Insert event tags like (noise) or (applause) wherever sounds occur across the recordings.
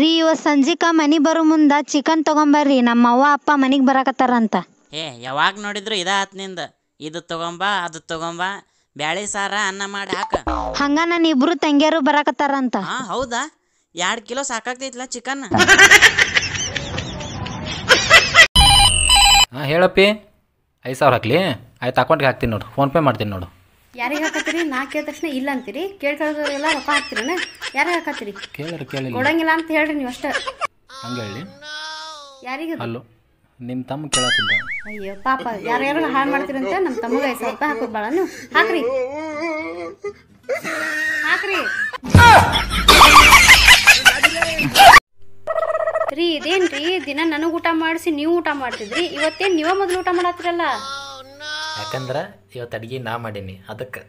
ರೀ ಇವ ಸಂಜಿಕ ಮನಿ ಬರೋ ಮುಂದ ಚಿಕನ್ ತಗೊಂಬರ್ರಿ ನಮ್ಮ ಅವ್ವ ಅಪ್ಪ ಮನೆಗೆ ಅಂತ ಏ ಯಾವಾಗ ನೋಡಿದ್ರು ಇದ ಆತ್ ನಿಂದ ಇದು ತಗೊಂಬಾ ಅದು ತಗೊಂಬಾ ಬ್ಯಾಳಿ ಸಾರ ಅನ್ನ ಮಾಡಿ ಹಾಕ ಹಂಗ ನನ್ನ ಇಬ್ರು ತಂಗಿಯರು ಬರಾಕತ್ತಾರಂತ ಹಾ ಹೌದಾ ಎರಡ್ ಕಿಲೋ ಸಾಕಾಗ್ತೈತ್ಲ ಚಿಕನ್ ಹಾ ಹೇಳಪ್ಪಿ ಐದು ಸಾವಿರ ಹಾಕ್ಲಿ ಆಯ್ತು ಅಕೌಂಟ್ಗೆ ಹಾಕ್ತೀನಿ ನೋಡು ಫೋನ್ಪೇ ಮಾಡ್ತೀನಿ ನೋಡು ಯಾರಿಗೆ ಹಾಕತ್ತೀರಿ ನಾ ಕೇಳಿದ ತಕ್ಷಣ ಇಲ್ಲ ಅಂತೀರಿ ಕೇಳ್ಕೊಳ್ಳೋದೆಲ್ಲ ರೊಕ್ಕ ಹಾಕ್ತೀರನ ಯಾರಿಗೆ ಹಾಕತ್ತೀರಿ ಕೊಡಂಗಿಲ್ಲ ಅಂತ ಹೇಳ್ರಿ ನೀವು ಅಷ್ಟೇ ಹೇಳಿ ಯಾರಿಗೆ ನಿಮ್ಮ ತಮ್ಮ ಅಯ್ಯೋ ಪಾಪ ಯಾರ್ಯಾರು ಹಾಳು ಮಾಡ್ತೀರಂತ ನಮ್ಮ ತಮ್ಮಗೆ ಐದು ಸಾವಿರ ರೂಪಾಯಿ ಬಾಳ ನೀವು ಹಾಕ್ರಿ ಹಾಕ್ರಿ ರೀ ಇದೇನ್ರಿ ದಿನ ನನಗೆ ಊಟ ಮಾಡಿಸಿ ನೀವು ಊಟ ಮಾಡ್ತಿದ್ರಿ ಇವತ್ತೇನು ನೀವೇ ಮೊದಲು ಊಟ ಮಾಡತ್ತಿರಲ್ಲ ಯಾಕಂದ್ರ ಇವತ್ತು ಅಡುಗೆ ನಾ ಮಾಡೀನಿ ಅದಕ್ಕೆ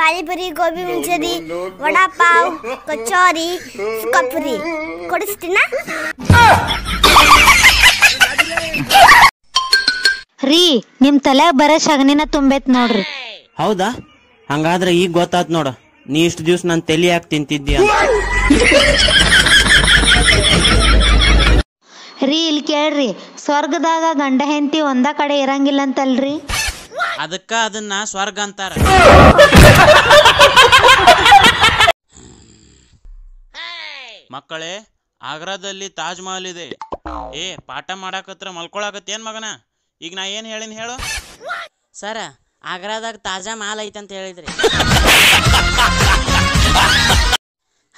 ಪಾನಿಪುರಿ ಗೋಬಿ ಮಂಚೂರಿ ವಡಾಪಾವ್ ಪಾವ್ ಕಚೋರಿ ಕಪುರಿ ಕೊಡಿಸ್ತೀನ ರೀ ನಿಮ್ ತಲೆ ಬರ ಶಗನಿನ ತುಂಬೈತ್ ನೋಡ್ರಿ ಹೌದಾ ಹಂಗಾದ್ರೆ ಈಗ ಗೊತ್ತಾತ್ ನೋಡ ನೀ ಇಷ್ಟು ದಿವ್ಸ ನನ್ ತಲೆ ಯಾಕೆ ತಿಂತಿದ್ಯಾ ರೀ ಇಲ್ಲಿ ಕೇಳ್ರಿ ಸ್ವರ್ಗದಾಗ ಗಂಡ ಹೆಂಡತಿ ಒಂದ ಕಡೆ ಇರಂಗಿಲ್ಲ ಅಂತಲ್ರಿ ಅದಕ್ಕ ಅದನ್ನ ಸ್ವರ್ಗ ಅಂತಾರ ಮಕ್ಕಳೇ ಆಗ್ರಾದಲ್ಲಿ ತಾಜ್ ಮಹಲ್ ಇದೆ ಏ ಪಾಠ ಮಾಡಾಕತ್ರ ಮಲ್ಕೊಳಕತ್ತೇನ್ ಮಗನ ಈಗ ನಾ ಏನ್ ಹೇಳಿನ ಹೇಳು ಸರ ಆಗ್ರಾದಾಗ ತಾಜಾ ಮಾಲ್ ಐತೆ ಅಂತ ಹೇಳಿದ್ರಿ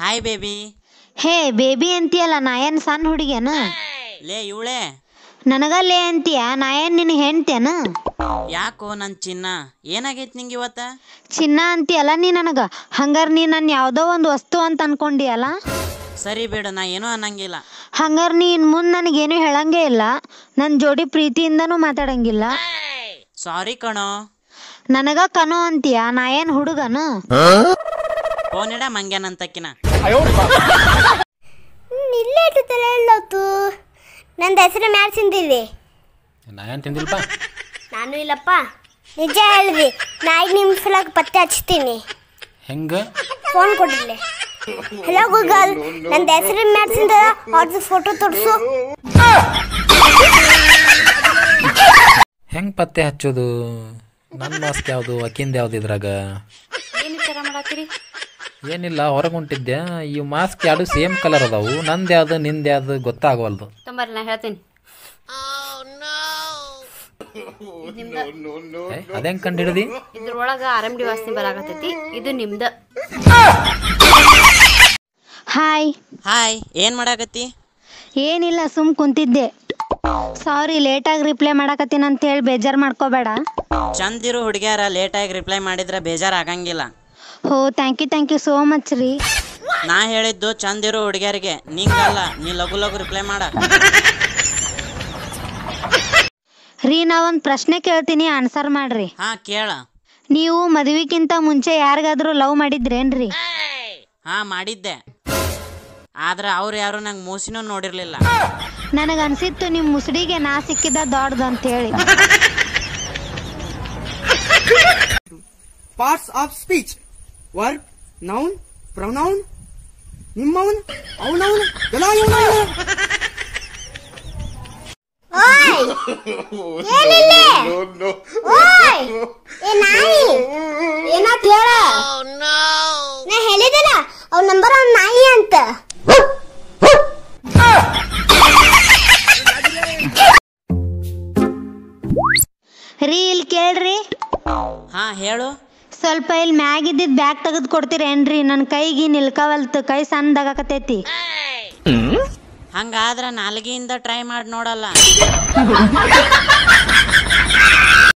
ಹಾಯ್ ಬೇಬಿ ಹೇ ಬೇಬಿ ಅಂತೀಯಲ್ಲ ನಾ ಏನ್ ಸಣ್ಣ ಹುಡುಗಿಯನ್ನ ಲೇ ಇವಳೆ ನನಗಲ್ಲೇ ಅಂತೀಯ ನಾ ಏನ್ ನಿನ್ನ ಹೆಂಡ್ತಿಯನ ಯಾಕೋ ನನ್ ಚಿನ್ನ ಏನಾಗೈತ್ ನಿಂಗೆ ಇವತ್ತ ಚಿನ್ನ ಅಂತೀಯಲ್ಲ ನೀ ನನಗ ಹಂಗಾರ ನೀ ನನ್ನ ಯಾವ್ದೋ ಒಂದು ವಸ್ತು ಅಂತ ಅನ್ಕೊಂಡಿಯಲ್ಲ ಸರಿ ಬಿಡು ನಾ ಏನೂ ಅನ್ನಂಗಿಲ್ಲ ಹಂಗಾರ ನೀ ಇನ್ ಮುಂದ್ ನನಗೇನು ಹೇಳಂಗೇ ಇಲ್ಲ ನನ್ನ ಜೋಡಿ ಪ್ರೀತಿಯಿಂದನೂ ಮಾತಾಡಂಗಿಲ್ಲ ಸಾರಿ ಕಣೋ ನನಗ ಕಣೋ ಅಂತೀಯ ನಾ ಏನ್ ಹುಡುಗನ ಫೋನ್ ಇಡ ಮಂಗ್ಯಾನಂತಕಿನ ನಿಲ್ಲೇಟು ತಲೆಯಲ್ಲೊತ್ತು ನನ್ನ ಹೆಸರು ಮ್ಯಾಲ್ ತಿಂದಿದ್ದಿ ನಾನು ತಿಂದಿಲ್ಲಪ್ಪ ನಾನು ಇಲ್ಲಪ್ಪ ನಿಜ ಹೇಳಿದ್ರಿ ನಾಯಿ ನಿಮ್ಮ ಸಲಕ್ ಪತ್ತೆ ಹಚ್ತೀನಿ ಹೆಂಗೆ ಫೋನ್ ಕೊಡಿಲ್ಲ ಹಲೋ ಗೂಗಲ್ ನನ್ನ ಹೆಸರು ಮ್ಯಾಲ್ ತಿಂದ ಅವ್ರದ್ದು ಫೋಟೋ ತೋರಿಸು ಹೆಂಗೆ ಪತ್ತೆ ಹಚ್ಚೋದು ನನ್ನ ಮಾಸ್ಕ್ ಯಾವುದು ಅಕ್ಕಿಂದ ಯಾವ್ದು ಇದ್ರಾಗ ಏನು ಚೆನ್ನಾಗಿ ಮಾಡತ್ತೀರಿ ಏನಿಲ್ಲ ಹೊರಗೆ ಹೊಂಟಿದ್ದೆ ಈ ಮಾಸ್ಕ್ ಎರಡು ಸೇಮ್ ಕಲರ್ ಅದಾವು ನಂದು ಯಾವ್ದು ನಿಂದು ಯಾವ್ದು ಗೊತ್ತಾಗವಲ್ದು ತೊಂಬರ್ರಿ ಹೇಳ್ತೀನಿ oh, ಅದೇಂಗ್ ಕಂಡು ಹಿಡಿದಿ ಇದ್ರೊಳಗ ಆರಂಭಿ ವಾಸನೆ ಬರಾಕತ್ತೈತಿ ಇದು ನಿಮ್ದ ಹಾಯ್ ಹಾಯ್ ಏನ್ ಮಾಡಾಕತ್ತಿ ಏನಿಲ್ಲ ಸುಮ್ ಕುಂತಿದ್ದೆ ಸಾರಿ ಲೇಟಾಗಿ ರಿಪ್ಲೈ ಮಾಡಾಕತ್ತೀನಿ ಅಂತ ಹೇಳಿ ಬೇಜಾರ್ ಮಾಡ್ಕೋಬೇಡ ಚಂದಿರೋ ಲೇಟ್ ಲೇಟಾಗಿ ರಿಪ್ಲೈ ಮಾಡಿದ್ರೆ ಬೇಜಾರ್ ಆಗಂಗಿಲ್ಲ ಹೋ thank you thank you so much ರೀ ನಾ ಹೇಳಿದ್ದು ಚಂದಿರೋ ಇರೋ ಹುಡುಗಿಯರಿಗೆ ನಿಂಗಲ್ಲ ನೀ ಲಘು ಲಘು ರಿಪ್ಲೈ ಮಾಡ ರೀ ನಾ ಒಂದು ಪ್ರಶ್ನೆ ಕೇಳ್ತೀನಿ ಆನ್ಸರ್ ಮಾಡ್ರಿ ಹಾ ಕೇಳ ನೀವು ಮದುವೆಗಿಂತ ಮುಂಚೆ ಯಾರಿಗಾದ್ರೂ ಲವ್ ಮಾಡಿದ್ರೇನ್ರಿ ಹಾ ಮಾಡಿದ್ದೆ ಆದ್ರೆ ಅವ್ರು ಯಾರು ನಂಗೆ ಮೋಸಿನೂ ನೋಡಿರ್ಲಿಲ್ಲ ನನಗೆ ಅನ್ಸಿತ್ತು ನಿಮ್ಮ ಮುಸುಡಿಗೆ ನಾ ಸಿಕ್ಕಿದ ದೊಡ್ಡದು ಹೇಳಿ parts of speech ವರ್ ನೌನ್ ಪ್ರೊನೌನ್ ನಿಮ್ಮವನ್ ಅವನವನ್ ಎಲ್ಲ ನಾ ನಾಯಿ ಅಂತ ರೀ ಇಲ್ಲಿ ಕೇಳ್ರಿ ಹಾ ಹೇಳು ಸ್ವಲ್ಪ ಇಲ್ಲಿ ಮ್ಯಾಗಿದ್ದಿದ್ದು ಬ್ಯಾಗ್ ತೆಗೆದು ಕೊಡ್ತೀರೇನ್ರಿ ನನ್ನ ಕೈಗೆ ನಿಲ್ಕವಲ್ತು ಕೈ ಸಣ್ಣದಾಗಕತೈತಿ ಹಂಗಾದ್ರ ನಾಲ್ಗಿಯಿಂದ ಟ್ರೈ ಮಾಡಿ ನೋಡಲ್ಲ (laughs)